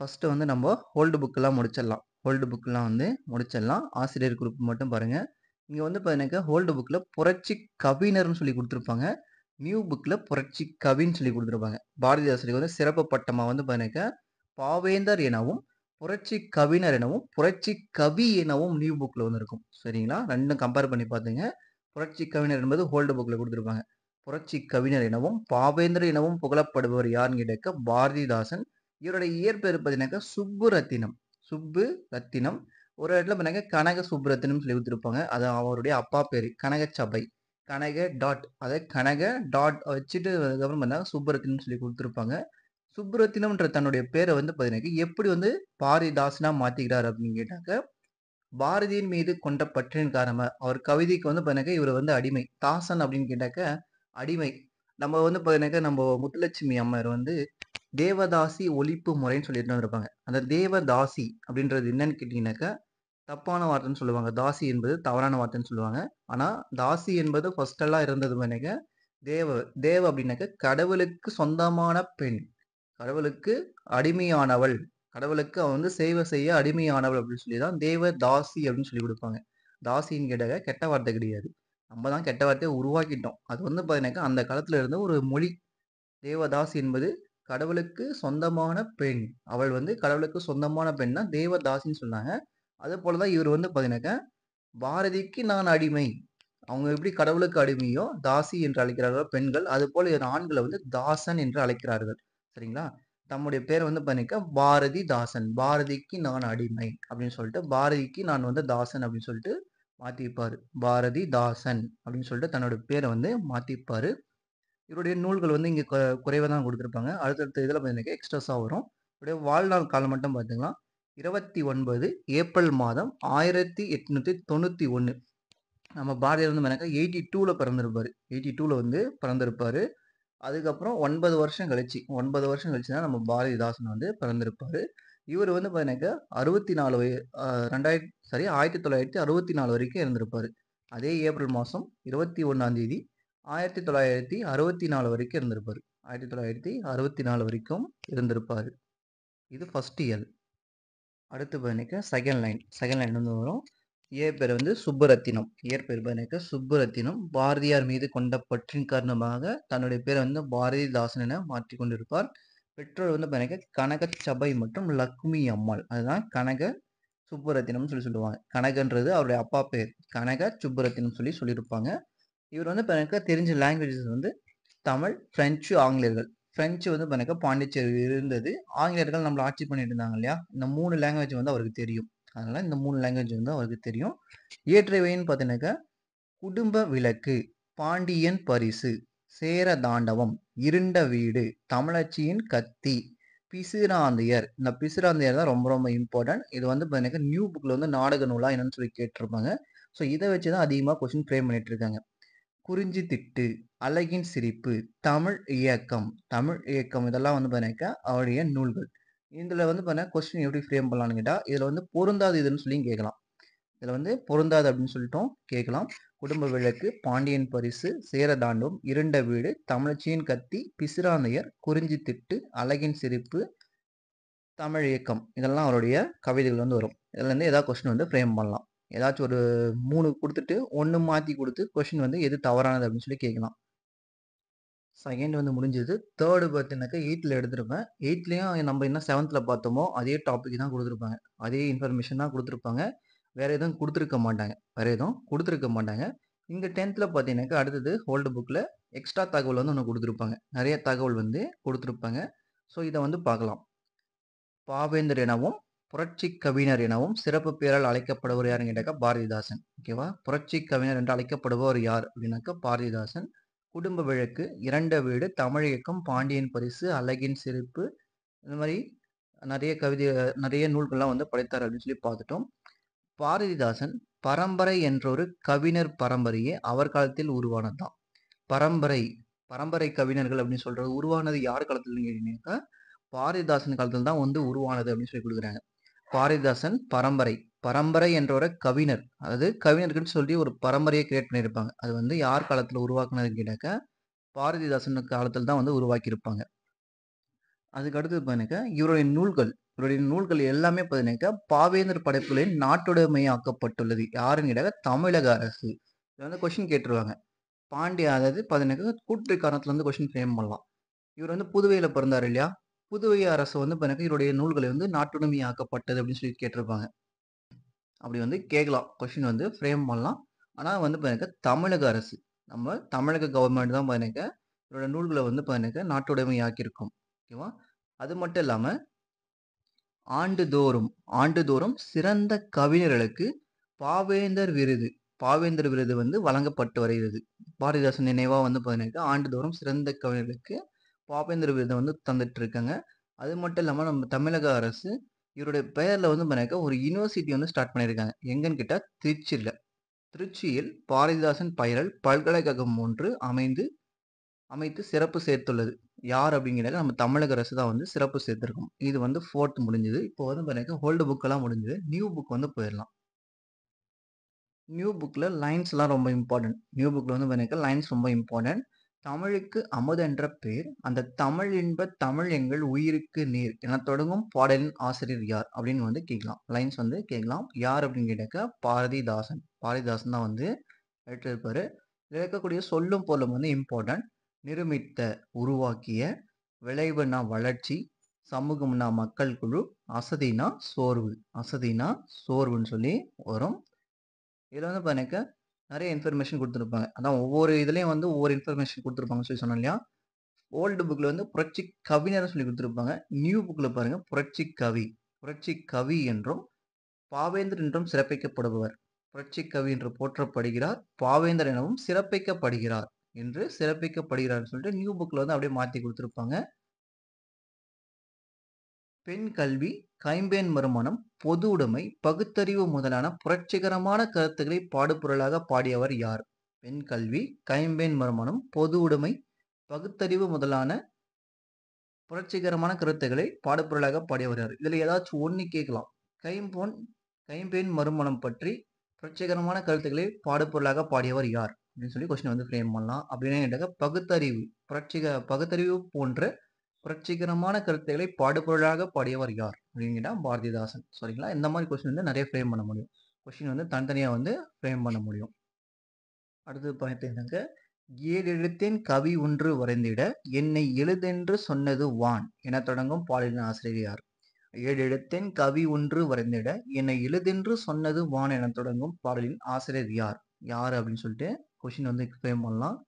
first வந்து நம்ம old புக்கெல்லாம் முடிச்சிடலாம் ஓல்டு புக்கெல்லாம் வந்து முடிச்சிடலாம் ஆசிரியர் குரூப் மட்டும் பாருங்கள் இங்கே வந்து எனக்கு ஓல்டு புக்கில் புரட்சி கவிஞர்னு சொல்லி கொடுத்துருப்பாங்க நியூ புக்கில் புரட்சி கவின்னு சொல்லி கொடுத்துருப்பாங்க பாரதிதாசனுக்கு வந்து சிறப்பு பட்டமாக வந்து பார்த்தீங்கன்னா பாவேந்தர் எனவும் புரட்சி கவிஞர் எனவும் புரட்சி கவி எனவும் நியூ புக்கில் வந்து இருக்கும் சரிங்களா ரெண்டும் கம்பேர் பண்ணி பார்த்துங்க புரட்சி கவிஞர் என்பது ஓல்டு புக்கில் கொடுத்துருப்பாங்க புரட்சி கவிஞர் எனவும் பாவேந்தர் எனவும் புகழப்படுபவர் யாருன்னு கேட்டாக்க பாரதிதாசன் இவருடைய இயற்பெயர் பார்த்தீங்கன்னாக்கா சுப்புரத்தினம் சுப்பு ரத்தினம் ஒரு இடத்துல பார்த்தீங்கன்னா கனக சுப்புரத்தினம் சொல்லி கொடுத்துருப்பாங்க அது அவருடைய அப்பா பேர் கனக சபை கனக டாட் அதை கனக டாட் வச்சுட்டு அதுக்கப்புறம் பார்த்தீங்கன்னா சுப்புரத்தினம் சொல்லி கொடுத்துருப்பாங்க சுப்ரத்தினம்ன்ற தன்னுடைய பேரை வந்து பார்த்தீங்கன்னா எப்படி வந்து பாரதிதாசனா மாத்திக்கிறார் அப்படின்னு கேட்டாக்க பாரதியின் மீது கொண்ட பற்றின் காரணமாக அவர் கவிதைக்கு வந்து பார்த்தீங்கன்னா இவர் வந்து அடிமை தாசன் அப்படின்னு கேட்டாக்க அடிமை நம்ம வந்து பார்த்தீங்கன்னாக்கா நம்ம முத்துலட்சுமி அம்மர் வந்து தேவதாசி ஒழிப்பு முறைன்னு சொல்லிட்டு வந்திருப்பாங்க அந்த தேவதாசி அப்படின்றது என்னன்னு கேட்டிங்கனாக்கா தப்பான வார்த்தைன்னு சொல்லுவாங்க தாசி என்பது தவறான வார்த்தைன்னு சொல்லுவாங்க ஆனால் தாசி என்பது ஃபர்ஸ்டெல்லாம் இருந்தது பண்ணிக்க தேவ தேவ அப்படின்னாக்க கடவுளுக்கு சொந்தமான பெண் கடவுளுக்கு அடிமையானவள் கடவுளுக்கு அவன் வந்து சேவை செய்ய அடிமையானவள் அப்படின்னு சொல்லி தான் தேவ தாசி அப்படின்னு சொல்லி கொடுப்பாங்க தாசின்னு கேட்டாக்க கெட்ட வார்த்தை கிடையாது நம்ம தான் கெட்ட வார்த்தையை உருவாக்கிட்டோம் அது வந்து பார்த்தீங்கன்னாக்கா அந்த காலத்துல இருந்த ஒரு மொழி தேவதாசி என்பது கடவுளுக்கு சொந்தமான பெண் அவள் வந்து கடவுளுக்கு சொந்தமான பெண் தான் தேவதாசின்னு சொன்னாங்க அதே போல தான் இவர் வந்து பார்த்தீங்கன்னாக்க பாரதிக்கு நான் அடிமை அவங்க எப்படி கடவுளுக்கு அடிமையோ தாசி என்று அழைக்கிறார்களோ பெண்கள் அது போல ஆண்களை வந்து தாசன் என்று அழைக்கிறார்கள் சரிங்களா தம்முடைய பேர் வந்து பண்ணிக்க பாரதி தாசன் பாரதிக்கு நான் அடிமை அப்படின்னு சொல்லிட்டு பாரதிக்கு நான் வந்து தாசன் அப்படின்னு சொல்லிட்டு மாற்றிப்பார் பாரதி தாசன் அப்படின்னு சொல்லிட்டு தன்னோட பேரை வந்து மாற்றிப்பார் இவருடைய நூல்கள் வந்து இங்கே குறைவாக தான் கொடுத்துருப்பாங்க அடுத்தடுத்த இதில் பார்த்தீங்கன்னா எக்ஸ்ட்ராஸாக வரும் இவருடைய வாழ்நாள் காலம் மட்டும் பார்த்திங்களா இருபத்தி ஒன்பது ஏப்ரல் மாதம் ஆயிரத்தி எட்நூற்றி தொண்ணூற்றி ஒன்று நம்ம பாரதியார் வந்து எனக்கு எயிட்டி டூவில் பிறந்திருப்பார் எயிட்டி டூவில் வந்து பிறந்திருப்பார் அதுக்கப்புறம் ஒன்பது வருஷம் கழிச்சு ஒன்பது வருஷம் கழிச்சு தான் நம்ம பாரதிதாசன் வந்து பிறந்திருப்பார் இவர் வந்து பார்த்தீங்கன்னாக்கா அறுபத்தி நாலு வய ரெண்டாயிரத்தி சாரி ஆயிரத்தி தொள்ளாயிரத்தி அறுபத்தி நாலு வரைக்கும் இருந்திருப்பார் அதே ஏப்ரல் மாதம் இருபத்தி ஒன்றாம் தேதி ஆயிரத்தி தொள்ளாயிரத்தி அறுபத்தி நாலு வரைக்கும் இருந்திருப்பார் ஆயிரத்தி தொள்ளாயிரத்தி அறுபத்தி நாலு வரைக்கும் இருந்திருப்பார் இது ஃபஸ்ட் இயர் அடுத்து பார்த்திங்க செகண்ட் லைன் செகண்ட் லைன் வந்து வரும் இயற் பேர் வந்து சுப்புரத்தினம் இயற் பேர் பார்த்திங்க சுப்புரத்தினம் பாரதியார் மீது கொண்ட பற்றின் காரணமாக தன்னுடைய பேரை வந்து பாரதிதாசன் என மாற்றி கொண்டிருப்பார் பெற்றோர் வந்து பார்த்திங்க கனக சபை மற்றும் லக்ஷ்மி அம்மாள் அதுதான் கனக சுப்புரத்தினம்னு சொல்லி சொல்லுவாங்க கனகன்றது அவருடைய அப்பா பேர் கனக சுப்புரத்தினம் சொல்லி சொல்லியிருப்பாங்க இவர் வந்து இப்போ எனக்கு தெரிஞ்ச லாங்குவேஜஸ் வந்து தமிழ் ஃப்ரெஞ்சு ஆங்கிலேயர்கள் ஃப்ரெஞ்சு வந்து எனக்கு பாண்டிச்சேரி இருந்தது ஆங்கிலேயர்கள் நம்மளை ஆட்சி பண்ணிட்டு இருந்தாங்க இல்லையா இந்த மூணு லாங்குவேஜ் வந்து அவருக்கு தெரியும் அதனால் இந்த மூணு லாங்குவேஜ் வந்து அவருக்கு தெரியும் ஏற்றவைன்னு பார்த்தீங்கன்னாக்கா குடும்ப விளக்கு பாண்டியன் பரிசு சேர தாண்டவம் இருண்ட வீடு தமிழச்சியின் கத்தி பிசுராந்தையர் இந்த பிசுராந்தையர் தான் ரொம்ப ரொம்ப இம்பார்ட்டன்ட் இது வந்து எனக்கு நியூ புக்கில் வந்து நாடக நூலாக என்னன்னு சொல்லி கேட்டிருப்பாங்க ஸோ இதை வச்சு தான் அதிகமாக கொஸ்டின் ஃப்ரேம் பண்ணிட்டு இருக்காங்க குறிஞ்சி திட்டு அழகின் சிரிப்பு தமிழ் இயக்கம் தமிழ் இயக்கம் இதெல்லாம் வந்து பார்த்தீங்கன்னாக்கா அவருடைய நூல்கள் இதில் வந்து பார்த்தீங்கன்னா கொஸ்டின் எப்படி ஃப்ரேம் பண்ணலான்னு கேட்டால் இதில் வந்து பொருந்தாது இதுன்னு சொல்லி கேட்கலாம் இதில் வந்து பொருந்தாது அப்படின்னு சொல்லிட்டோம் கேட்கலாம் குடும்ப விளக்கு பாண்டியன் பரிசு தாண்டும் இருண்ட வீடு தமிழச்சியின் கத்தி பிசிராந்தையர் குறிஞ்சி திட்டு அழகின் சிரிப்பு தமிழ் இயக்கம் இதெல்லாம் அவருடைய கவிதைகள் வந்து வரும் இதில் வந்து ஏதாவது கொஸ்டின் வந்து ஃப்ரேம் பண்ணலாம் ஏதாச்சும் ஒரு மூணு கொடுத்துட்டு ஒன்று மாற்றி கொடுத்து கொஷின் வந்து எது தவறானது அப்படின்னு சொல்லி கேட்கலாம் செகண்ட் வந்து முடிஞ்சது தேர்டு பார்த்தீங்கன்னாக்கா எயித்தில் எடுத்துருப்பேன் எயித்லேயும் நம்ம என்ன செவன்த்தில் பார்த்தோமோ அதே டாபிக் தான் கொடுத்துருப்பாங்க அதே இன்ஃபர்மேஷன் தான் கொடுத்துருப்பாங்க வேறு எதுவும் கொடுத்துருக்க மாட்டாங்க வேறு எதுவும் கொடுத்துருக்க மாட்டாங்க இங்கே டென்த்தில் பார்த்தீங்கனாக்கா அடுத்தது ஹோல்டு புக்கில் எக்ஸ்ட்ரா தகவல் வந்து ஒன்று கொடுத்துருப்பாங்க நிறைய தகவல் வந்து கொடுத்துருப்பாங்க ஸோ இதை வந்து பார்க்கலாம் பாவேந்தர் எனவும் புரட்சி கவிஞர் எனவும் சிறப்பு பெயரால் அழைக்கப்படுவர் யார் கேட்டாக்கா பாரதிதாசன் ஓகேவா புரட்சி கவிஞர் என்று அழைக்கப்படுபவர் யார் அப்படின்னாக்கா பாரதிதாசன் குடும்ப விளக்கு இரண்ட வீடு தமிழ் இயக்கம் பாண்டியன் பரிசு அழகின் சிரிப்பு இந்த மாதிரி நிறைய கவிதை நிறைய நூல்கள்லாம் வந்து படைத்தார் அப்படின்னு சொல்லி பார்த்துட்டோம் பாரதிதாசன் பரம்பரை என்றொரு கவிஞர் பரம்பரையே அவர் காலத்தில் உருவானதுதான் பரம்பரை பரம்பரை கவிஞர்கள் அப்படின்னு சொல்றது உருவானது யார் காலத்தில் கேட்டீங்கன்னாக்கா பாரதிதாசன் காலத்தில் தான் வந்து உருவானது அப்படின்னு சொல்லி கொடுக்குறாங்க பாரிதாசன் பரம்பரை பரம்பரை என்ற ஒரு கவிஞர் அதாவது கவிஞர்கள்னு சொல்லி ஒரு பரம்பரையை கிரியேட் பண்ணியிருப்பாங்க அது வந்து யார் காலத்தில் உருவாக்குனதுன்னு கேட்டாக்க பாரதிதாசன் காலத்தில் தான் வந்து உருவாக்கியிருப்பாங்க அதுக்கு அடுத்து பார்த்தீங்கன்னா இவருடைய நூல்கள் இவருடைய நூல்கள் எல்லாமே பார்த்தீங்கன்னா பாவேந்தர் படைப்புகளின் நாட்டுடைமையாக்கப்பட்டுள்ளது யாருன்னு கேட்டாக்க தமிழக அரசு இதில் வந்து கொஷின் கேட்டுருவாங்க பாண்டிய அதாவது பார்த்தீங்கன்னா கூட்டு காரணத்தில் வந்து கொஷின் ஃப்ரேம் பண்ணலாம் இவர் வந்து புதுவையில் பிறந்தார் இல்லையா புதுவை அரசு வந்து இப்போ எனக்கு இவருடைய நூல்களை வந்து நாட்டுடைமை ஆக்கப்பட்டது அப்படின்னு சொல்லி கேட்டிருப்பாங்க அப்படி வந்து கேட்கலாம் கொஷின் வந்து ஃப்ரேம் பண்ணலாம் ஆனால் வந்து இப்போ எனக்கு தமிழக அரசு நம்ம தமிழக கவர்மெண்ட் தான் எனக்கு இவரோட நூல்களை வந்து இப்போ எனக்கு நாட்டுடைமையாக்கியிருக்கும் ஓகேவா அது மட்டும் இல்லாமல் ஆண்டுதோறும் ஆண்டுதோறும் சிறந்த கவிஞர்களுக்கு பாவேந்தர் விருது பாவேந்தர் விருது வந்து வழங்கப்பட்டு வருகிறது பாரதிதாசன் நினைவாக வந்து பார்த்தீங்கன்னாக்கா ஆண்டுதோறும் சிறந்த கவிஞர்களுக்கு பாபேந்திர விருதை வந்து தந்துட்டு இருக்காங்க அது மட்டும் இல்லாமல் நம்ம தமிழக அரசு இவருடைய பெயரில் வந்து பண்ணியிருக்க ஒரு யூனிவர்சிட்டி வந்து ஸ்டார்ட் பண்ணியிருக்காங்க எங்கன்னு கேட்டால் திருச்சியில் திருச்சியில் பாரதிதாசன் பயிரல் பல்கலைக்கழகம் ஒன்று அமைந்து அமைத்து சிறப்பு சேர்த்துள்ளது யார் அப்படிங்கிறத நம்ம தமிழக அரசு தான் வந்து சிறப்பு சேர்த்துருக்கோம் இது வந்து ஃபோர்த் முடிஞ்சது இப்போ வந்து பார்த்தீங்கன்னா ஓல்டு புக்கெல்லாம் முடிஞ்சது நியூ புக் வந்து போயிடலாம் நியூ புக்கில் லைன்ஸ்லாம் ரொம்ப இம்பார்ட்டன்ட் நியூ புக்கில் வந்து பார்த்தீங்கன்னா லைன்ஸ் ரொம்ப இம்பார்ட்டன்ட் தமிழுக்கு என்ற பேர் அந்த தமிழ் இன்ப தமிழ் எங்கள் உயிருக்கு நீர் என தொடங்கும் பாடலின் ஆசிரியர் யார் அப்படின்னு வந்து கேட்கலாம் லைன்ஸ் வந்து கேட்கலாம் யார் அப்படின்னு கேட்டாக்க பாரதிதாசன் பாரதிதாசன் தான் வந்து எழுத்திருப்பார் இருக்கக்கூடிய சொல்லும் பொருளும் வந்து இம்பார்ட்டன்ட் நிருமித்த உருவாக்கிய விளைவுனா வளர்ச்சி சமூகம்னா மக்கள் குழு அசதினா சோர்வு அசதினா சோர்வுன்னு சொல்லி வரும் இதில் வந்து பார்த்தாக்க நிறைய இன்ஃபர்மேஷன் கொடுத்துருப்பாங்க அதான் ஒவ்வொரு இதுலேயும் வந்து ஒவ்வொரு இன்ஃபர்மேஷன் கொடுத்துருப்பாங்கன்னு சொல்லி சொன்னோம் இல்லையா ஓல்டு புக்கில் வந்து புரட்சி கவிஞர்னு சொல்லி கொடுத்துருப்பாங்க நியூ புக்கில் பாருங்கள் புரட்சி கவி புரட்சி கவி என்றும் பாவேந்தர் என்றும் சிறப்பிக்கப்படுபவர் புரட்சி கவி என்று போற்றப்படுகிறார் பாவேந்தர் எனவும் சிறப்பிக்கப்படுகிறார் என்று சிறப்பிக்கப்படுகிறார் சொல்லிட்டு நியூ புக்கில் வந்து அப்படியே மாற்றி கொடுத்துருப்பாங்க பெண் கல்வி கைம்பேன் மறுமணம் பொது உடைமை பகுத்தறிவு முதலான புரட்சிகரமான கருத்துக்களை பாடுபொருளாக பாடியவர் யார் பெண் கல்வி கைம்பேன் மறுமணம் பொது உடைமை பகுத்தறிவு முதலான புரட்சிகரமான கருத்துக்களை பாடுபொருளாக பாடியவர் யார் இதில் ஏதாச்சும் ஒன்று கேட்கலாம் கைம்பொன் கைம்பேன் மறுமணம் பற்றி புரட்சிகரமான கருத்துக்களை பாடுபொருளாக பாடியவர் யார் அப்படின்னு சொல்லி கொஸ்டின் வந்து ஃப்ரேம் பண்ணலாம் அப்படின்னு கேட்டாக்க பகுத்தறிவு புரட்சிக பகுத்தறிவு போன்ற புரட்சிகரமான கருத்துக்களை பாடுபொருளாக பாடியவர் யார் அப்படின்னு பாரதிதாசன் சரிங்களா இந்த மாதிரி கொஸ்டின் வந்து நிறைய ஃப்ரேம் பண்ண முடியும் கொஸ்டின் வந்து தனித்தனியாக வந்து ஃப்ரேம் பண்ண முடியும் அடுத்து ஏழு ஏழெழுத்தேன் கவி ஒன்று வரைந்திட என்னை எழுதென்று சொன்னது வான் என தொடங்கும் பாலின ஆசிரியர் யார் ஏழெழுத்தேன் கவி ஒன்று வரைந்திட என்னை எழுதென்று சொன்னது வான் என தொடங்கும் பாடலின் ஆசிரியர் யார் யார் அப்படின்னு சொல்லிட்டு கொஷின் வந்து எக்ஸ்பிளைன் பண்ணலாம்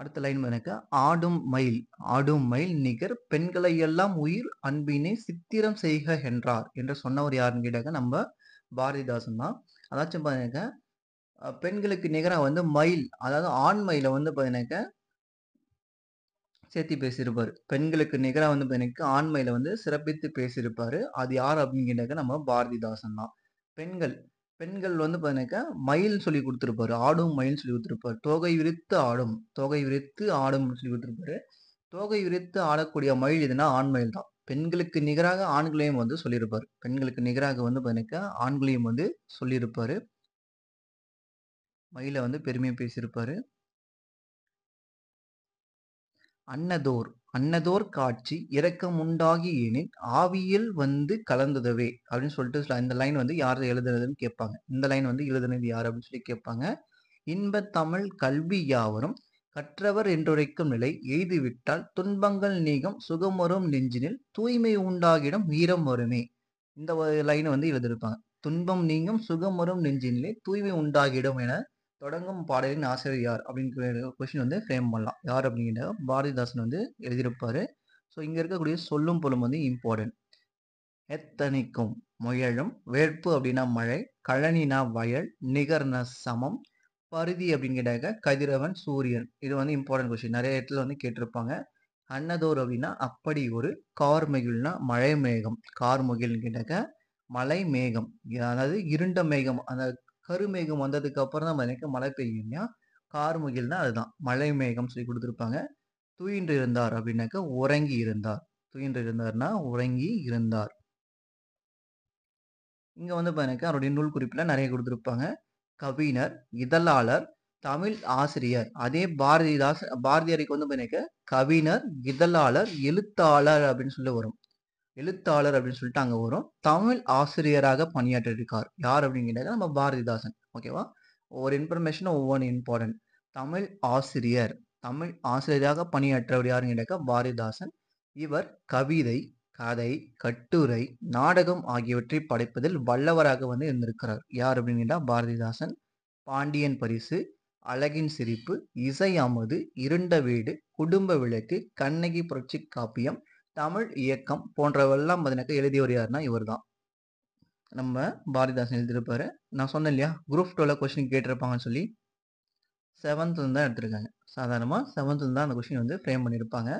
அடுத்த லைன் பாருங்க ஆடும் மயில் ஆடும் மயில் நிகர் பெண்களை எல்லாம் உயிர் அன்பினை சித்திரம் செய்க என்றார் என்று சொன்னவர் யாருன்னு கேட்டாக்க நம்ம பாரதிதாசன் தான் அதாச்சும் பாருங்க பெண்களுக்கு நிகராக வந்து மயில் அதாவது ஆண் மயில வந்து பார்த்தீங்கன்னாக்க சேர்த்தி பேசியிருப்பார் பெண்களுக்கு நிகராக வந்து பார்த்தீங்கன்னா மயில வந்து சிறப்பித்து பேசியிருப்பார் அது யார் அப்படின்னு கேட்டாக்க நம்ம பாரதிதாசன் தான் பெண்கள் பெண்கள் வந்து பார்த்தீங்கன்னாக்கா மயில் சொல்லி கொடுத்துருப்பாரு ஆடும் மயில் சொல்லி கொடுத்துருப்பாரு தோகை விரித்து ஆடும் தோகை விரித்து ஆடும் சொல்லி கொடுத்துருப்பாரு தோகை விரித்து ஆடக்கூடிய மயில் எதுனா ஆண் மயில் தான் பெண்களுக்கு நிகராக ஆண்களையும் வந்து சொல்லியிருப்பார் பெண்களுக்கு நிகராக வந்து பார்த்தீங்கன்னாக்கா ஆண்களையும் வந்து சொல்லியிருப்பாரு மயிலை வந்து பெருமையை பேசியிருப்பாரு அன்னதோர் அன்னதோர் காட்சி உண்டாகி எனில் ஆவியில் வந்து கலந்ததவே அப்படின்னு சொல்லிட்டு இந்த லைன் வந்து யார் எழுதுனதுன்னு கேட்பாங்க இந்த லைன் வந்து எழுதுனது யார் அப்படின்னு சொல்லி கேட்பாங்க இன்ப தமிழ் கல்வி யாவரும் கற்றவர் என்றுரைக்கும் நிலை எய்துவிட்டால் துன்பங்கள் நீகம் வரும் நெஞ்சினில் தூய்மை உண்டாகிடும் வீரம் வருமே இந்த லைனை வந்து எழுதியிருப்பாங்க துன்பம் நீங்கும் சுகம் வரும் நெஞ்சினிலே தூய்மை உண்டாகிடும் என தொடங்கும் பாடலின் ஆசிரியர் யார் அப்படிங்கிற கொஷின் வந்து ஃப்ரேம் பண்ணலாம் யார் அப்படிங்கிற பாரதிதாசன் வந்து எழுதியிருப்பார் ஸோ இங்கே இருக்கக்கூடிய சொல்லும் பொருளும் வந்து இம்பார்ட்டன்ட் எத்தனைக்கும் முயலும் வேட்பு அப்படின்னா மழை கழனினா வயல் நிகர்ன சமம் பருதி கேட்டாக்க கதிரவன் சூரியன் இது வந்து இம்பார்ட்டன்ட் கொஸ்டின் நிறைய இடத்துல வந்து கேட்டிருப்பாங்க அன்னதோர் அப்படின்னா அப்படி ஒரு கார்முகில்னா மழை மேகம் கார்முகில்னு கேட்டாக்க மலை மேகம் அதாவது இருண்ட மேகம் அந்த கருமேகம் வந்ததுக்கு அப்புறம் தான் பார்த்தீங்கன்னா மழை பெய்யும் இல்லையா கார்முகில்னா அதுதான் மழை மேகம் சொல்லி கொடுத்துருப்பாங்க துயின்று இருந்தார் அப்படின்னாக்க உறங்கி இருந்தார் துயின்று இருந்தார்னா உறங்கி இருந்தார் இங்கே வந்து பார்த்தீங்கன்னா அவருடைய நூல் குறிப்பில் நிறைய கொடுத்துருப்பாங்க கவிஞர் இதழாளர் தமிழ் ஆசிரியர் அதே பாரதிதாசன் பாரதியாருக்கு வந்து பார்த்தீங்கன்னா கவிஞர் இதழாளர் எழுத்தாளர் அப்படின்னு சொல்லி வரும் எழுத்தாளர் அப்படின்னு சொல்லிட்டு அங்கே வரும் தமிழ் ஆசிரியராக பணியாற்றிருக்கார் யார் அப்படின்னு கேட்டாக்க நம்ம பாரதிதாசன் ஓகேவா ஒவ்வொரு இன்ஃபர்மேஷனும் ஒவ்வொன்று இம்பார்ட்டன்ட் தமிழ் ஆசிரியர் தமிழ் ஆசிரியராக பணியாற்றவர் யாருன்னு கேட்டாக்க பாரதிதாசன் இவர் கவிதை கதை கட்டுரை நாடகம் ஆகியவற்றை படைப்பதில் வல்லவராக வந்து இருந்திருக்கிறார் யார் அப்படின்னு கேட்டால் பாரதிதாசன் பாண்டியன் பரிசு அழகின் சிரிப்பு இசை அமுது இருண்ட வீடு குடும்ப விளக்கு கண்ணகி புரட்சி காப்பியம் தமிழ் இயக்கம் போன்றவெல்லாம் பார்த்தீங்கன்னாக்கா எழுதியவர் யாருன்னா இவர் தான் நம்ம பாரதிதாசன் எழுதியிருப்பாரு நான் சொன்னேன் இல்லையா குரூப் டூவில் கொஸ்டின் கேட்டிருப்பாங்கன்னு சொல்லி செவன்த்துலேருந்து தான் எடுத்திருக்காங்க சாதாரணமாக செவன்த்துலேருந்து தான் அந்த கொஸ்டின் வந்து ஃப்ரேம் பண்ணியிருப்பாங்க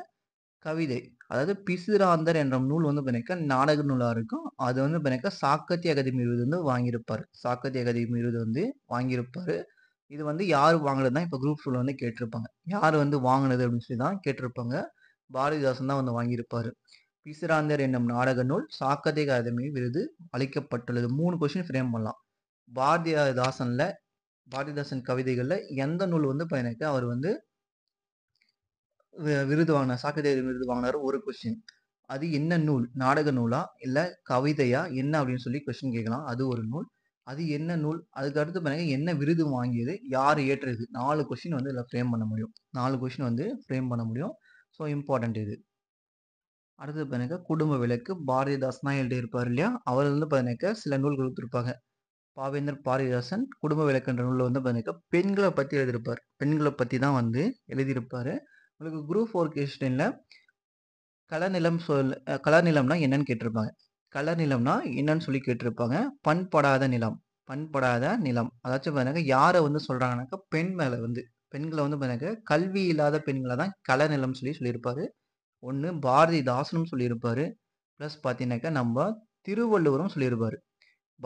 கவிதை அதாவது பிசுராந்தர் என்ற நூல் வந்து பார்த்தீங்கன்னா நாடக நூலாக இருக்கும் அது வந்து பிணைக்க சாக்கத்திய அகாதமி விருது வந்து வாங்கியிருப்பார் சாக்கத்திய அகாதமி விருது வந்து வாங்கியிருப்பார் இது வந்து யார் வாங்கினது தான் இப்போ குரூப் டூவில் வந்து கேட்டிருப்பாங்க யார் வந்து வாங்கினது அப்படின்னு சொல்லி தான் கேட்டிருப்பாங்க பாரதிதாசன் தான் வந்து வாங்கியிருப்பார் பிசுராந்தர் என்னும் நாடக நூல் சாக்கதை அகாதமி விருது அளிக்கப்பட்டுள்ளது மூணு கொஷின் ஃப்ரேம் பண்ணலாம் பாரதிதாசனில் பாரதிதாசன் கவிதைகளில் எந்த நூல் வந்து பயனுக்கு அவர் வந்து விருது வாங்கினார் சாக்கதை விருது வாங்கினார் ஒரு கொஸ்டின் அது என்ன நூல் நாடக நூலா இல்லை கவிதையா என்ன அப்படின்னு சொல்லி கொஸ்டின் கேட்கலாம் அது ஒரு நூல் அது என்ன நூல் அதுக்கு அடுத்து பாருங்க என்ன விருது வாங்கியது யார் ஏற்றுறது நாலு கொஸ்டின் வந்து இதில் ஃப்ரேம் பண்ண முடியும் நாலு கொஸ்டின் வந்து ஃப்ரேம் பண்ண முடியும் ஸோ இம்பார்ட்டண்ட் இது அடுத்தது பார்த்தீங்க குடும்ப விளக்கு பாரதிதாசனா எழுதியிருப்பார் இல்லையா அவர் வந்து பார்த்தீங்கன்னா சில நூல் கொடுத்துருப்பாங்க பாவேந்தர் பாரதிதாசன் குடும்ப விளக்குன்ற நூலில் வந்து பார்த்தீங்கன்னா பெண்களை பற்றி எழுதியிருப்பார் பெண்களை பற்றி தான் வந்து எழுதியிருப்பார் உங்களுக்கு குரூப் ஃபோர் கேஷனில் கலநிலம் சொல் கலநிலம்னா என்னன்னு கேட்டிருப்பாங்க கலநிலம்னா என்னன்னு சொல்லி கேட்டிருப்பாங்க பண்படாத நிலம் பண்படாத நிலம் அதாச்சும் பார்த்தீங்கன்னா யாரை வந்து சொல்கிறாங்கனாக்கா பெண் மேலே வந்து பெண்களை வந்து எனக்கு கல்வி இல்லாத பெண்களை தான் கலநிலம் சொல்லி சொல்லியிருப்பார் ஒன்று பாரதிதாசனும் சொல்லியிருப்பார் ப்ளஸ் பார்த்தீங்கன்னாக்கா நம்ம திருவள்ளுவரும் சொல்லியிருப்பார்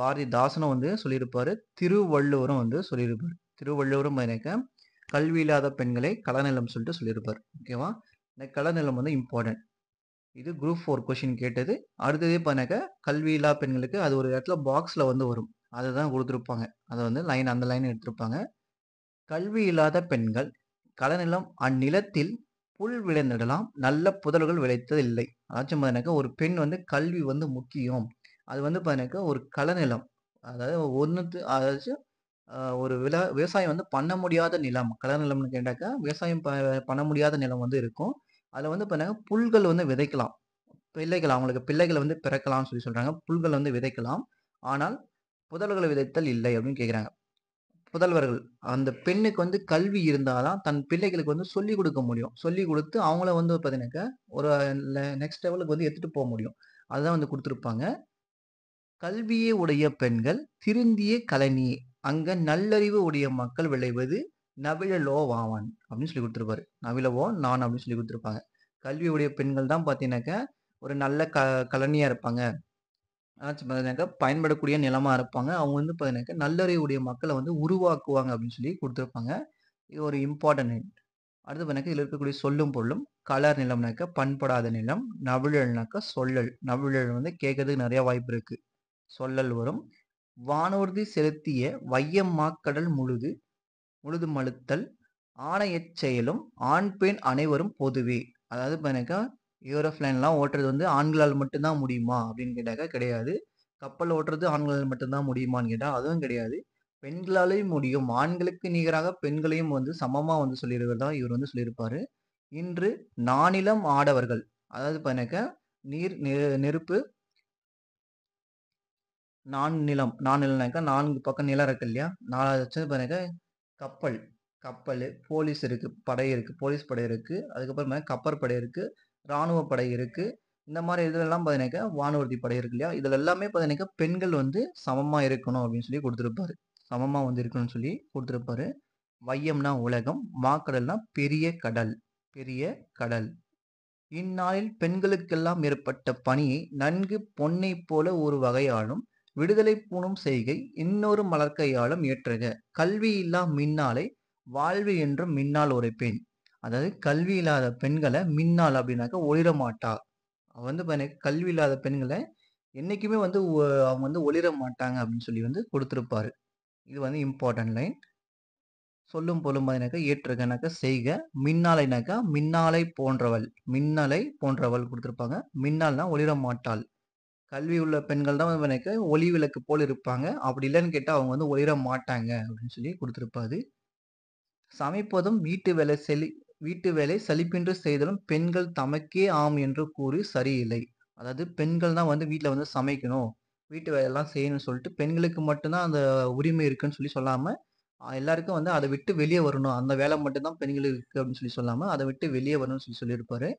பாரதிதாசனும் வந்து சொல்லியிருப்பார் திருவள்ளுவரும் வந்து சொல்லியிருப்பார் திருவள்ளுவரும் பார்த்தீங்கன்னாக்கா கல்வி இல்லாத பெண்களை கலநிலம் சொல்லிட்டு சொல்லியிருப்பார் ஓகேவா இந்த கலநிலம் வந்து இம்பார்ட்டன்ட் இது குரூப் ஃபோர் கொஷின் கேட்டது அடுத்ததே பண்ணாக்க கல்வி இல்லாத பெண்களுக்கு அது ஒரு இடத்துல பாக்ஸில் வந்து வரும் அதை தான் கொடுத்துருப்பாங்க அதை வந்து லைன் அந்த லைன் எடுத்திருப்பாங்க கல்வி இல்லாத பெண்கள் களநிலம் அந்நிலத்தில் புல் விளைந்திடலாம் நல்ல புதல்கள் விளைத்ததில்லை அதாச்சும் பார்த்தீங்கன்னாக்கா ஒரு பெண் வந்து கல்வி வந்து முக்கியம் அது வந்து பார்த்தீங்கன்னாக்கா ஒரு களநிலம் அதாவது ஒன்று அதாச்சும் ஒரு வில விவசாயம் வந்து பண்ண முடியாத நிலம் களநிலம்னு கேட்டாக்கா விவசாயம் ப பண்ண முடியாத நிலம் வந்து இருக்கும் அதில் வந்து பார்த்தீங்கன்னா புல்கள் வந்து விதைக்கலாம் பிள்ளைகள் அவங்களுக்கு பிள்ளைகளை வந்து பிறக்கலாம்னு சொல்லி சொல்கிறாங்க புல்கள் வந்து விதைக்கலாம் ஆனால் புதல்களை விதைத்தல் இல்லை அப்படின்னு கேட்குறாங்க முதல்வர்கள் அந்த பெண்ணுக்கு வந்து கல்வி இருந்தால்தான் தன் பிள்ளைகளுக்கு வந்து சொல்லிக் கொடுக்க முடியும் சொல்லிக் கொடுத்து அவங்கள வந்து பார்த்தீங்கன்னாக்கா ஒரு நெக்ஸ்ட் லெவலுக்கு வந்து எடுத்துகிட்டு போக முடியும் அதுதான் வந்து கொடுத்துருப்பாங்க கல்வியே உடைய பெண்கள் திருந்திய கலனி அங்க நல்லறிவு உடைய மக்கள் விளைவது நவிழலோ வாவான் அப்படின்னு சொல்லி கொடுத்துருப்பாரு நவிழவோ நான் அப்படின்னு சொல்லி கொடுத்துருப்பாங்க கல்வியுடைய பெண்கள் தான் பார்த்தீங்கன்னாக்கா ஒரு நல்ல க கலனியா இருப்பாங்க ஆச்சு பார்த்தீங்கன்னாக்கா பயன்படக்கூடிய நிலமாக இருப்பாங்க அவங்க வந்து பார்த்தீங்கன்னாக்கா நல்லறிவுடைய மக்களை வந்து உருவாக்குவாங்க அப்படின்னு சொல்லி கொடுத்துருப்பாங்க இது ஒரு இம்பார்ட்டன்ட் அடுத்து பார்த்தீங்கன்னா இதில் இருக்கக்கூடிய சொல்லும் பொருளும் கலர் நிலம்னாக்கா பண்படாத நிலம் நவிழல்னாக்கா சொல்லல் நவிழல் வந்து கேட்கறதுக்கு நிறைய வாய்ப்பு இருக்கு சொல்லல் வரும் வானூர்தி செலுத்திய வையம்மாக்கடல் முழுது முழுது மழுத்தல் ஆணையச் செயலும் ஆண் பெண் அனைவரும் பொதுவே அதாவது பார்த்தீங்கன்னாக்கா ஏரோஃப்ளைன்லாம் ஓட்டுறது வந்து ஆண்களால் மட்டும்தான் முடியுமா அப்படின்னு கேட்டாக்கா கிடையாது கப்பல் ஓட்டுறது ஆண்களால் மட்டும்தான் முடியுமான்னு கேட்டால் அதுவும் கிடையாது பெண்களாலேயும் முடியும் ஆண்களுக்கு நிகராக பெண்களையும் வந்து சமமாக வந்து தான் இவர் வந்து சொல்லியிருப்பார் இன்று நானிலம் ஆடவர்கள் அதாவது பண்ணக்க நீர் நெருப்பு நான் நிலம் நான் நிலம்னாக்கா நான்கு பக்கம் நிலம் இருக்கு இல்லையா நாலாவது பண்ணக்க கப்பல் கப்பல் போலீஸ் இருக்குது படை இருக்குது போலீஸ் படை இருக்குது அதுக்கப்புறமா கப்பற்படை இருக்குது இராணுவ படை இருக்குது இந்த மாதிரி எல்லாம் பார்த்தீங்கன்னாக்கா வானூர்தி படை இருக்கு இல்லையா இதுல எல்லாமே பார்த்தீங்கன்னாக்கா பெண்கள் வந்து சமமாக இருக்கணும் அப்படின்னு சொல்லி கொடுத்துருப்பாரு சமமாக வந்து இருக்கணும்னு சொல்லி கொடுத்துருப்பாரு வையம்னா உலகம் மாக்கடல்னா பெரிய கடல் பெரிய கடல் இந்நாளில் பெண்களுக்கெல்லாம் ஏற்பட்ட பணியை நன்கு பொன்னை போல ஒரு வகையாலும் விடுதலை பூணும் செய்கை இன்னொரு மலர்க்கையாலும் ஏற்றுக கல்வி இல்லா மின்னாலை வாழ்வு என்றும் மின்னால் உரைப்பேன் அதாவது கல்வி இல்லாத பெண்களை மின்னால் அப்படின்னாக்கா ஒளிரமாட்டா வந்து எனக்கு கல்வி இல்லாத பெண்களை என்றைக்குமே வந்து அவங்க வந்து ஒளிர மாட்டாங்க அப்படின்னு சொல்லி வந்து கொடுத்துருப்பாரு இது வந்து இம்பார்ட்டன்ட் லைன் சொல்லும் பொருளும் பார்த்தீங்கன்னாக்கா ஏற்றுக்கனாக்கா செய்க மின்னாலைனாக்கா மின்னாலை போன்றவள் மின்னலை போன்றவள் கொடுத்துருப்பாங்க மின்னால்னா ஒளிர மாட்டாள் கல்வி உள்ள பெண்கள் தான் வந்து ஒளி விளக்கு போல் இருப்பாங்க அப்படி இல்லைன்னு கேட்டால் அவங்க வந்து ஒளிர மாட்டாங்க அப்படின்னு சொல்லி கொடுத்துருப்பாரு சமைப்பதும் வீட்டு வேலை செலி வீட்டு வேலை சலிப்பின்றி செய்தலும் பெண்கள் தமக்கே ஆம் என்று கூறி சரியில்லை அதாவது பெண்கள் தான் வந்து வீட்டில் வந்து சமைக்கணும் வீட்டு வேலையெல்லாம் செய்யணும்னு சொல்லிட்டு பெண்களுக்கு மட்டும்தான் அந்த உரிமை இருக்குன்னு சொல்லி சொல்லாமல் எல்லாருக்கும் வந்து அதை விட்டு வெளியே வரணும் அந்த வேலை மட்டும்தான் பெண்களுக்கு இருக்குது அப்படின்னு சொல்லி சொல்லாமல் அதை விட்டு வெளியே வரணும்னு சொல்லி சொல்லியிருப்பாரு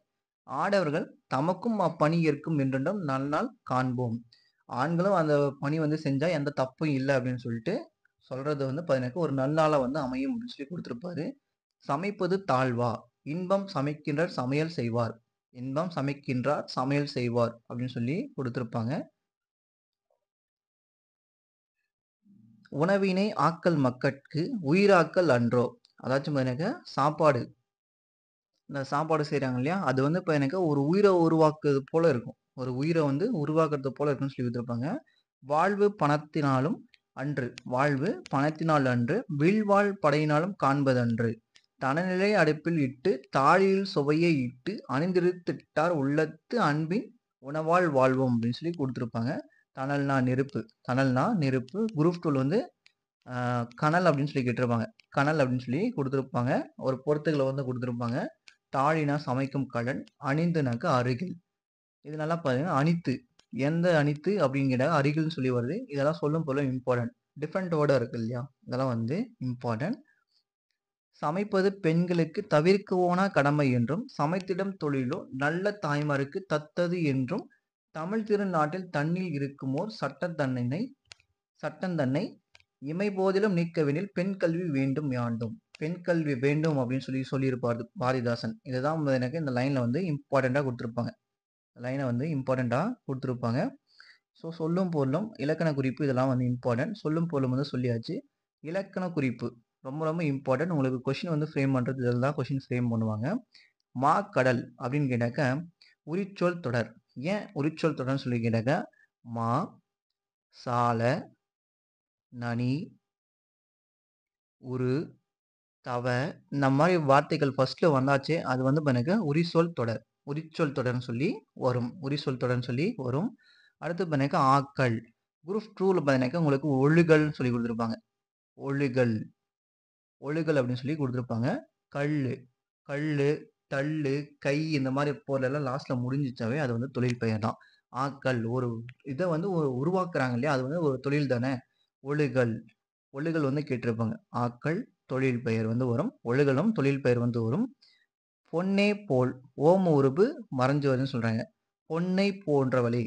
ஆடவர்கள் தமக்கும் அப்பணி இருக்கும் என்றும் நல்லால் காண்போம் ஆண்களும் அந்த பணி வந்து செஞ்சால் எந்த தப்பும் இல்லை அப்படின்னு சொல்லிட்டு சொல்கிறது வந்து பதினெட்டு ஒரு நல்லால வந்து அமையும் அப்படின்னு சொல்லி கொடுத்துருப்பாரு சமைப்பது தாழ்வா இன்பம் சமைக்கின்றார் சமையல் செய்வார் இன்பம் சமைக்கின்றார் சமையல் செய்வார் அப்படின்னு சொல்லி கொடுத்துருப்பாங்க உணவினை ஆக்கல் மக்கட்கு உயிராக்கல் அன்றோ அதாச்சும் எனக்கு சாப்பாடு இந்த சாப்பாடு செய்கிறாங்க இல்லையா அது வந்து இப்போ எனக்கு ஒரு உயிரை உருவாக்குறது போல இருக்கும் ஒரு உயிரை வந்து உருவாக்குறது போல இருக்குன்னு சொல்லி கொடுத்துருப்பாங்க வாழ்வு பணத்தினாலும் அன்று வாழ்வு பணத்தினால் அன்று வில்வாழ் படையினாலும் காண்பது அன்று தனநிலை அடுப்பில் இட்டு தாழியில் சுவையை இட்டு அணிந்திருத்திட்டார் உள்ளத்து அன்பின் உணவால் வாழ்வோம் அப்படின்னு சொல்லி கொடுத்துருப்பாங்க தணல்னா நெருப்பு தணல்னா நெருப்பு குரூப் டூல் வந்து கனல் அப்படின்னு சொல்லி கேட்டிருப்பாங்க கனல் அப்படின்னு சொல்லி கொடுத்துருப்பாங்க ஒரு பொருத்துக்களை வந்து கொடுத்துருப்பாங்க தாழினா சமைக்கும் கடன் அணிந்துனாக்க அருகில் இது நல்லா பார்த்தீங்கன்னா அணித்து எந்த அணித்து அப்படிங்கிற அருகில்னு சொல்லி வருது இதெல்லாம் சொல்லும் போல இம்பார்ட்டன்ட் டிஃப்ரெண்ட் வேர்டாக இருக்குது இல்லையா இதெல்லாம் வந்து இம்பார்ட்டன்ட் சமைப்பது பெண்களுக்கு தவிர்க்குவோனா கடமை என்றும் சமைத்திடம் தொழிலோ நல்ல தாய்மாருக்கு தத்தது என்றும் தமிழ் திருநாட்டில் தண்ணில் இருக்குமோர் சட்டத்தன்னை சட்டந்தன்னை இமை போதிலும் நீக்கவெனில் பெண் கல்வி வேண்டும் யாண்டும் பெண் கல்வி வேண்டும் அப்படின்னு சொல்லி சொல்லியிருப்பார் பாரதிதாசன் இதுதான் எனக்கு இந்த லைனில் வந்து இம்பார்ட்டண்ட்டாக கொடுத்துருப்பாங்க லைனை வந்து இம்பார்ட்டண்ட்டாக கொடுத்துருப்பாங்க ஸோ சொல்லும் பொருளும் இலக்கண குறிப்பு இதெல்லாம் வந்து இம்பார்ட்டன்ட் சொல்லும் பொருளும் வந்து சொல்லியாச்சு இலக்கண குறிப்பு ரொம்ப ரொம்ப இம்பார்ட்டன்ட் உங்களுக்கு கொஷின் வந்து ஃப்ரேம் பண்ணுறது இதில் தான் கொஷின் ஃப்ரேம் பண்ணுவாங்க மா கடல் அப்படின்னு கேட்டாக்க உரிச்சொல் தொடர் ஏன் உரிச்சொல் தொடர்னு சொல்லி கேட்டாக்க மா சால நனி உரு தவ இந்த மாதிரி வார்த்தைகள் ஃபஸ்ட்டில் வந்தாச்சு அது வந்து எனக்கு உரிசொல் தொடர் உரிச்சொல் தொடர்னு சொல்லி வரும் உரிசொல் தொடர்னு சொல்லி வரும் அடுத்து பண்ணிக்க ஆக்கள் குரூப் டூவில் பார்த்தீங்கன்னாக்கா உங்களுக்கு ஒழுகல்னு சொல்லி கொடுத்துருப்பாங்க ஒழுகல் ஒழுகல் அப்படின்னு சொல்லி கொடுத்துருப்பாங்க கல் கல் தள்ளு கை இந்த மாதிரி பொருளெல்லாம் லாஸ்ட்டில் முடிஞ்சிச்சாவே அது வந்து தொழில் பெயர் தான் ஆக்கல் ஒரு இதை வந்து ஒரு உருவாக்குறாங்க இல்லையா அது வந்து ஒரு தொழில் தானே ஒழுகல் ஒழுகல் வந்து கேட்டிருப்பாங்க ஆக்கள் தொழில் பெயர் வந்து வரும் ஒழுகலும் தொழில் பெயர் வந்து வரும் பொன்னே போல் ஓம உருபு மறைஞ்சு வருதுன்னு சொல்கிறாங்க பொன்னை போன்ற வழி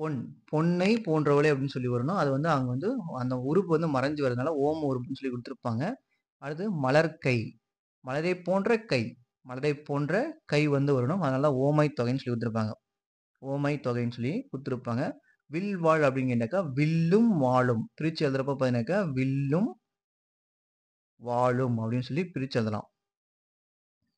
பொன் பொன்னை போன்ற வழி அப்படின்னு சொல்லி வரணும் அது வந்து அங்க வந்து அந்த உறுப்பு வந்து மறைஞ்சு வரதுனால ஓம உறுப்புன்னு சொல்லி கொடுத்துருப்பாங்க அடுத்து மலர் கை மலரை போன்ற கை மலரை போன்ற கை வந்து வரணும் அதனால ஓமை தொகைன்னு சொல்லி கொடுத்துருப்பாங்க ஓமை தொகைன்னு சொல்லி கொடுத்துருப்பாங்க வில் வாழ் அப்படிங்கனாக்கா வில்லும் வாழும் பிரிச்சு எழுதுறப்ப பார்த்தீங்கன்னாக்கா வில்லும் வாழும் அப்படின்னு சொல்லி பிரிச்சு எழுதலாம்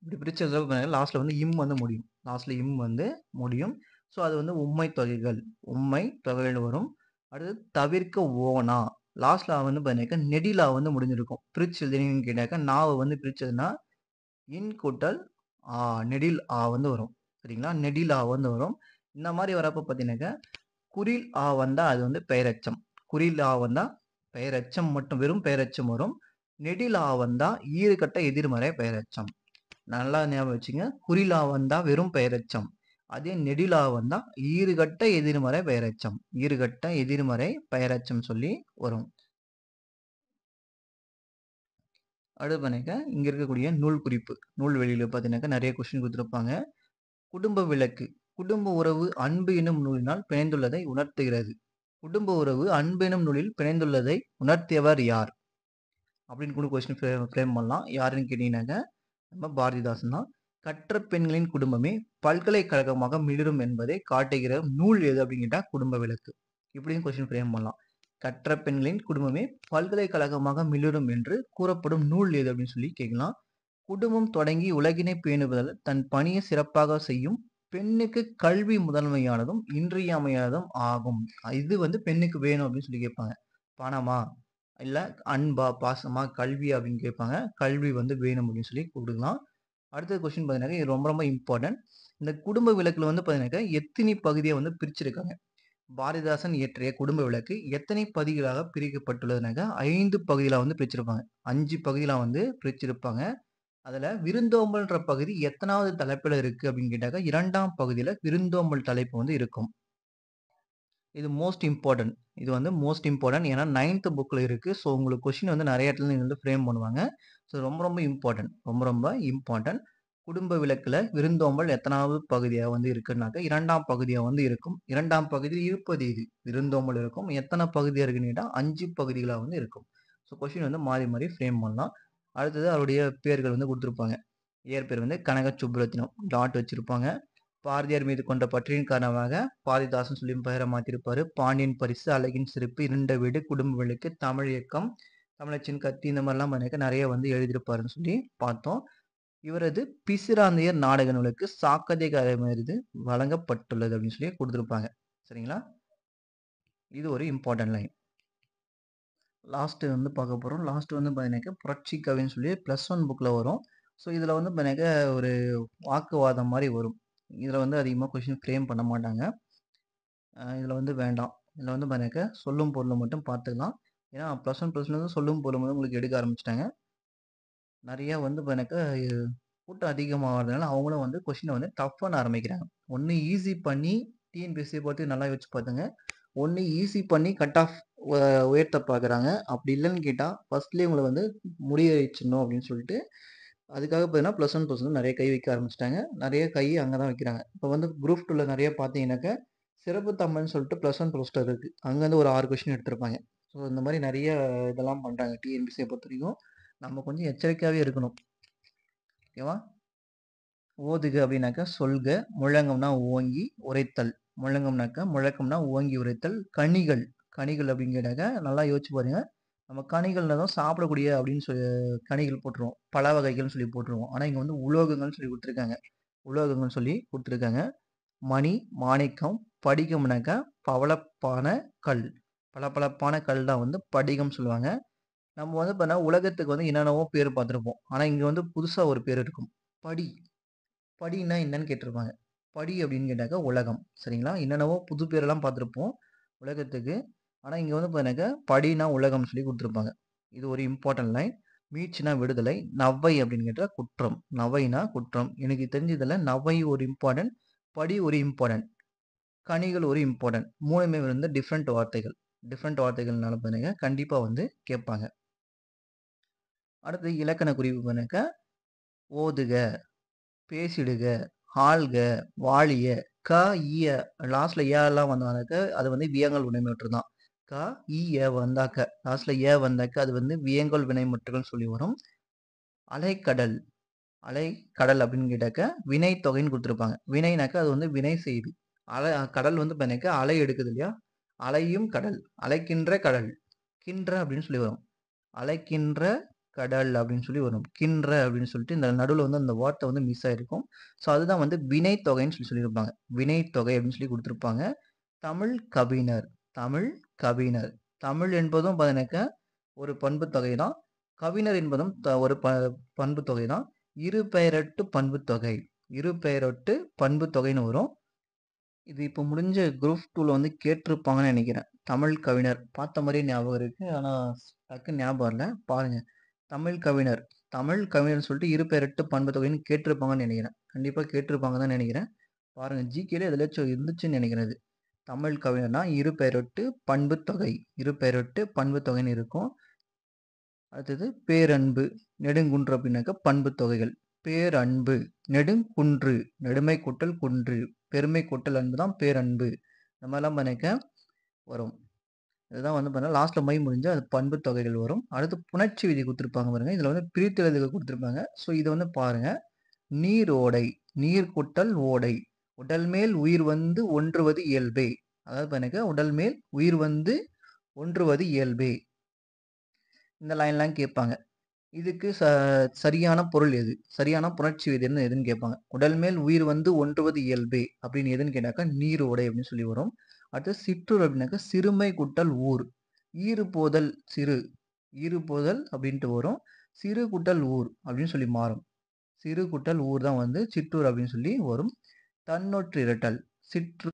இப்படி பிரிச்சு எழுதுறப்ப லாஸ்ட்டில் வந்து இம் வந்து முடியும் லாஸ்ட்டில் இம் வந்து முடியும் ஸோ அது வந்து உண்மை தொகைகள் உண்மை தொகைகள்னு வரும் அடுத்து தவிர்க்க ஓனா லாஸ்ட் லா வந்து பார்த்தீங்கன்னாக்கா நெடிலா வந்து முடிஞ்சிருக்கும் பிரிச்சு எழுதுனீங்கன்னு கேட்டாக்கா நாவை வந்து பிரிச்சதுன்னா இன் கூட்டல் ஆ நெடில் ஆ வந்து வரும் சரிங்களா நெடில் ஆ வந்து வரும் இந்த மாதிரி வரப்போ பார்த்தீங்கன்னாக்கா குரில் ஆ வந்தால் அது வந்து பெயரச்சம் குரில் ஆ வந்தால் பெயரச்சம் மட்டும் வெறும் பெயரச்சம் வரும் நெடில் ஆ வந்தால் ஈறுகட்ட எதிர்மறை பெயரச்சம் நல்லா ஞாபகம் வச்சுங்க குறிலா வந்தால் வெறும் பெயரச்சம் அதே நெடிலாவம் தான் ஈறுகட்ட எதிர்மறை பெயரச்சம் ஈறுகட்ட எதிர்மறை பெயரச்சம் சொல்லி வரும் அடுத்து பண்ணிக்க இங்கே இருக்கக்கூடிய நூல் குறிப்பு நூல் வெளியில் பார்த்தீங்கன்னாக்கா நிறைய கொஸ்டின் கொடுத்துருப்பாங்க குடும்ப விளக்கு குடும்ப உறவு அன்பு எனும் நூலினால் பிணைந்துள்ளதை உணர்த்துகிறது குடும்ப உறவு அன்பு எனும் நூலில் பிணைந்துள்ளதை உணர்த்தியவர் யார் அப்படின்னு கூட கொஸ்டின் ஃப்ரேம் பண்ணலாம் யாருன்னு கேட்டீங்கன்னாக்க நம்ம பாரதிதாசன் தான் கற்ற பெண்களின் குடும்பமே பல்கலைக்கழகமாக மிளிரும் என்பதை காட்டுகிற நூல் எது அப்படிங்கிட்டா குடும்ப விளக்கு இப்படின்னு கொஸ்டின் ஃப்ரேம் பண்ணலாம் கற்ற பெண்களின் குடும்பமே பல்கலைக்கழகமாக மிளிரும் என்று கூறப்படும் நூல் எது அப்படின்னு சொல்லி கேட்கலாம் குடும்பம் தொடங்கி உலகினை பேணுவதால் தன் பணியை சிறப்பாக செய்யும் பெண்ணுக்கு கல்வி முதன்மையானதும் இன்றியமையானதும் ஆகும் இது வந்து பெண்ணுக்கு வேணும் அப்படின்னு சொல்லி கேட்பாங்க பணமா இல்லை அன்பா பாசமா கல்வி அப்படின்னு கேட்பாங்க கல்வி வந்து வேணும் அப்படின்னு சொல்லி கொடுக்கலாம் அடுத்த கொஸ்டின் பார்த்தீங்கன்னாக்கா இது ரொம்ப ரொம்ப இம்பார்ட்டன்ட் இந்த குடும்ப விளக்கில் வந்து பார்த்தீங்கன்னாக்கா எத்தனை பகுதியை வந்து பிரிச்சிருக்காங்க பாரதிதாசன் இயற்றிய குடும்ப விளக்கு எத்தனை பகுதிகளாக பிரிக்கப்பட்டுள்ளதுனாக்கா ஐந்து பகுதியில் வந்து பிரிச்சிருப்பாங்க அஞ்சு பகுதிகளாக வந்து பிரிச்சிருப்பாங்க அதில் விருந்தோம்பல்ன்ற பகுதி எத்தனாவது தலைப்பில் இருக்குது அப்படின்னு கேட்டாக்கா இரண்டாம் பகுதியில் விருந்தோம்பல் தலைப்பு வந்து இருக்கும் இது மோஸ்ட் இம்பார்ட்டன்ட் இது வந்து மோஸ்ட் இம்பார்ட்டன்ட் ஏன்னா நைன்த் புக்கில் இருக்குது ஸோ உங்களுக்கு கொஷின் வந்து நிறைய இடத்துல நீங்கள் வந்து ஃப்ரேம் பண்ணுவாங்க ஸோ ரொம்ப ரொம்ப இம்பார்ட்டன்ட் ரொம்ப ரொம்ப இம்பார்ட்டன்ட் குடும்ப விளக்கில் விருந்தோம்பல் எத்தனாவது பகுதியாக வந்து இருக்குன்னாக்க இரண்டாம் பகுதியாக வந்து இருக்கும் இரண்டாம் பகுதியில் இருப்பது இது விருந்தோம்பல் இருக்கும் எத்தனை பகுதியாக இருக்குன்னு கேட்டால் அஞ்சு பகுதிகளாக வந்து இருக்கும் ஸோ கொஷின் வந்து மாறி மாறி ஃப்ரேம் பண்ணலாம் அடுத்தது அவருடைய பேர்கள் வந்து கொடுத்துருப்பாங்க ஏற்பேர் வந்து கனக சுப்ரத்தினம் டாட் வச்சுருப்பாங்க பாரதியார் மீது கொண்ட பற்றியின் காரணமாக பாரதிதாசன் சொல்லி பெயரை மாத்திருப்பாரு பாண்டியன் பரிசு அழகின் சிறப்பு இரண்ட வீடு குடும்பங்களுக்கு தமிழ் இயக்கம் தமிழச்சின் கத்தி இந்த மாதிரிலாம் பண்ணிக்க நிறைய வந்து எழுதியிருப்பாருன்னு சொல்லி பார்த்தோம் இவரது பிசிராந்தையர் நாடக நூலுக்கு சாக்கதைக்காரர் மீது வழங்கப்பட்டுள்ளது அப்படின்னு சொல்லி கொடுத்துருப்பாங்க சரிங்களா இது ஒரு இம்பார்ட்டன்ட் லைன் லாஸ்ட்டு வந்து பார்க்க போகிறோம் லாஸ்ட்டு வந்து பார்த்தீங்கன்னாக்க புரட்சி கவின்னு சொல்லி ப்ளஸ் ஒன் புக்கில் வரும் ஸோ இதில் வந்து பார்த்தீங்கன்னாக்க ஒரு வாக்குவாதம் மாதிரி வரும் இதில் வந்து அதிகமாக கொஷின் ஃப்ரேம் பண்ண மாட்டாங்க இதில் வந்து வேண்டாம் இதில் வந்து பாருங்க சொல்லும் பொருளை மட்டும் பார்த்துக்கலாம் ஏன்னா ப்ளஸ் ஒன் ப்ளஸ் ஒன் சொல்லும் பொருள் வந்து உங்களுக்கு எடுக்க ஆரம்பிச்சிட்டாங்க நிறையா வந்து பாருங்க கூட்டம் அதிகமாகிறதுனால அவங்களும் வந்து கொஷினை வந்து டஃப் பண்ண ஆரம்பிக்கிறாங்க ஒன்று ஈஸி பண்ணி டிஎன்பிஎஸ்சியை பார்த்து நல்லா வச்சு பார்த்துங்க ஒன்று ஈஸி பண்ணி கட் ஆஃப் உயர்த்த பார்க்குறாங்க அப்படி இல்லைன்னு கேட்டால் ஃபஸ்ட்லேயே உங்களை வந்து முடிய வச்சிடணும் அப்படின்னு சொல்லிட்டு அதுக்காக பார்த்தீங்கன்னா ப்ளஸ் ஒன் ப்ளஸ் நிறைய கை வைக்க ஆரம்பிச்சிட்டாங்க நிறைய கை அங்கே தான் வைக்கிறாங்க இப்போ வந்து குரூப் டூவில் நிறைய பார்த்தீங்கன்னாக்கா சிறப்பு தமிழ்னு சொல்லிட்டு ப்ளஸ் ஒன் ப்ளஸ் டூ இருக்குது அங்கேருந்து ஒரு ஆறு கொஷின் எடுத்திருப்பாங்க ஸோ இந்த மாதிரி நிறைய இதெல்லாம் பண்ணுறாங்க டிஎன்பிசியை பொறுத்த வரைக்கும் நம்ம கொஞ்சம் எச்சரிக்கையாகவே இருக்கணும் ஓகேவா ஓதுக அப்படின்னாக்கா சொல்க முழங்கம்னா ஓங்கி உரைத்தல் முழங்கம்னாக்கா முழக்கம்னா ஓங்கி உரைத்தல் கனிகள் கனிகள் அப்படிங்கிறாக்கா நல்லா யோசிச்சு பாருங்கள் நம்ம கனிகள்ல தான் சாப்பிடக்கூடிய அப்படின்னு சொல்லி கனிகள் போட்டுருவோம் பல வகைகள்னு சொல்லி போட்டுருவோம் ஆனால் இங்கே வந்து உலோகங்கள்னு சொல்லி கொடுத்துருக்காங்க உலோகங்கள்னு சொல்லி கொடுத்துருக்காங்க மணி மாணிக்கம் படிகம்னாக்கா பவளப்பான கல் பளபளப்பான கல் தான் வந்து படிகம் சொல்லுவாங்க நம்ம வந்து பார்த்தா உலகத்துக்கு வந்து என்னென்னவோ பேர் பார்த்துருப்போம் ஆனால் இங்கே வந்து புதுசாக ஒரு பேர் இருக்கும் படி படின்னா என்னன்னு கேட்டிருப்பாங்க படி அப்படின்னு கேட்டாக்கா உலகம் சரிங்களா என்னென்னவோ புது பேரெல்லாம் பார்த்துருப்போம் உலகத்துக்கு ஆனால் இங்கே வந்து பார்த்தீங்கன்னாக்கா படினா உலகம்னு சொல்லி கொடுத்துருப்பாங்க இது ஒரு இம்பார்ட்டன்ட் லைன் மீட்சினா விடுதலை நவ்வை அப்படின்னு கேட்டால் குற்றம் நவைனா குற்றம் எனக்கு தெரிஞ்சதில் நவை ஒரு இம்பார்ட்டன்ட் படி ஒரு இம்பார்ட்டன்ட் கனிகள் ஒரு இம்பார்ட்டன்ட் மூணுமே வந்து டிஃப்ரெண்ட் வார்த்தைகள் டிஃப்ரெண்ட் வார்த்தைகள்னால பார்த்தீங்கன்னா கண்டிப்பாக வந்து கேட்பாங்க அடுத்து இலக்கண குறிப்பு பண்ணுக்க ஓதுக பேசிடுக ஆள்க வாழிய க ஈய லாஸ்ட்ல எல்லாம் வந்தாக்க அது வந்து வியங்கள் உடைமையற்று தான் கா இ ஏ வந்தாக்க லாஸ்ட்ல ஏ வந்தாக்க அது வந்து வியங்கோல் வினை முற்றுகள் சொல்லி வரும் அலைக்கடல் அலை கடல் அப்படின்னு கேட்டாக்க வினை தொகைன்னு கொடுத்துருப்பாங்க வினைனாக்க அது வந்து வினை செய்தி அலை கடல் வந்து பண்ணிக்க அலை எடுக்குது இல்லையா அலையும் கடல் அலைக்கின்ற கடல் கின்ற அப்படின்னு சொல்லி வரும் அலைக்கின்ற கடல் அப்படின்னு சொல்லி வரும் கின்ற அப்படின்னு சொல்லிட்டு இந்த நடுவில் வந்து அந்த வார்த்தை வந்து மிஸ் ஆகிருக்கும் ஸோ அதுதான் வந்து வினை தொகைன்னு சொல்லி சொல்லியிருப்பாங்க வினை தொகை அப்படின்னு சொல்லி கொடுத்துருப்பாங்க தமிழ் கவிஞர் தமிழ் கவிஞர் தமிழ் என்பதும் பார்த்தீங்கன்னாக்க ஒரு பண்பு தொகை தான் கவிஞர் என்பதும் ஒரு ப பண்பு தொகை தான் இரு பெயரட்டு பண்பு தொகை இரு பெயரொட்டு பண்பு தொகைன்னு வரும் இது இப்போ முடிஞ்ச குரூப் டூவில் வந்து கேட்டிருப்பாங்கன்னு நினைக்கிறேன் தமிழ் கவிஞர் பார்த்த மாதிரியே ஞாபகம் இருக்குது ஆனால் டக்கு ஞாபகம் இல்லை பாருங்கள் தமிழ் கவிஞர் தமிழ் கவிஞர்னு சொல்லிட்டு இரு பெயரட்டு பண்பு தொகைன்னு கேட்டிருப்பாங்கன்னு நினைக்கிறேன் கண்டிப்பாக கேட்டிருப்பாங்க தான் நினைக்கிறேன் பாருங்கள் ஜிகேலே எதுலேயாச்சும் இருந்துச்சுன்னு நினைக்கிறேன் தமிழ் கவிதைனா இரு பெயரொட்டு பண்பு தொகை இரு பெயரொட்டு பண்பு தொகைன்னு இருக்கும் அடுத்தது பேரன்பு நெடுங்குன்று அப்படின்னாக்க பண்பு தொகைகள் பேரன்பு நெடுங்குன்று நெடுமை கூட்டல் குன்று பெருமை கூட்டல் அன்பு தான் பேரன்பு இந்த மாதிரிலாம் பண்ணிக்க வரும் இதுதான் வந்து பார்த்தா லாஸ்ட்டில் மை முடிஞ்சால் அது பண்பு தொகைகள் வரும் அடுத்து புணர்ச்சி விதி கொடுத்துருப்பாங்க பாருங்கள் இதில் வந்து பிரித்தெழுதுகள் கொடுத்துருப்பாங்க ஸோ இதை வந்து பாருங்கள் நீர் ஓடை நீர் கூட்டல் ஓடை உடல் மேல் உயிர் வந்து ஒன்றுவது இயல்பே அதாவது பாருங்க உடல் மேல் உயிர் வந்து ஒன்றுவது இயல்பே இந்த லைன்லாம் கேட்பாங்க இதுக்கு ச சரியான பொருள் எது சரியான புணர்ச்சி விதி என்ன எதுன்னு கேட்பாங்க உடல் மேல் உயிர் வந்து ஒன்றுவது இயல்பே அப்படின்னு எதுன்னு கேட்டாக்கா நீர் உடை அப்படின்னு சொல்லி வரும் அடுத்து சிற்றூர் அப்படின்னாக்கா சிறுமை குட்டல் ஊர் ஈறு போதல் சிறு ஈறு போதல் அப்படின்ட்டு வரும் சிறு குட்டல் ஊர் அப்படின்னு சொல்லி மாறும் சிறு குட்டல் ஊர் தான் வந்து சிற்றூர் அப்படின்னு சொல்லி வரும் தன்னொற்றிரட்டல் சிற்று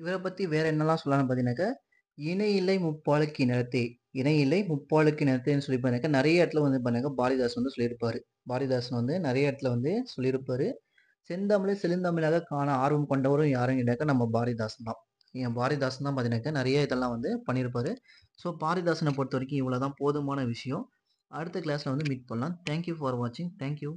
இவரை பற்றி வேறு என்னெல்லாம் சொல்லலாம்னு பார்த்தீங்கன்னாக்கா இல்லை முப்பாளுக்கு இனத்தே இல்லை முப்பாளுக்கு இனத்தேன்னு சொல்லி பாருங்க நிறைய இடத்துல வந்து பண்ணாங்க பாரதிதாசன் வந்து சொல்லியிருப்பார் பாரதிதாசன் வந்து நிறைய இடத்துல வந்து சொல்லியிருப்பார் செந்தமிழை செழுந்தமிழாக காண ஆர்வம் கொண்டவரும் யாரும் நம்ம பாரதிதாசன் தான் என் பாரதிதாசன் தான் பார்த்தீங்கன்னாக்கா நிறைய இதெல்லாம் வந்து பண்ணியிருப்பார் ஸோ பாரதிதாசனை பொறுத்த வரைக்கும் இவ்வளோ தான் போதுமான விஷயம் அடுத்த கிளாஸில் வந்து மீட் பண்ணலாம் தேங்க்யூ ஃபார் வாட்சிங் தேங்க்யூ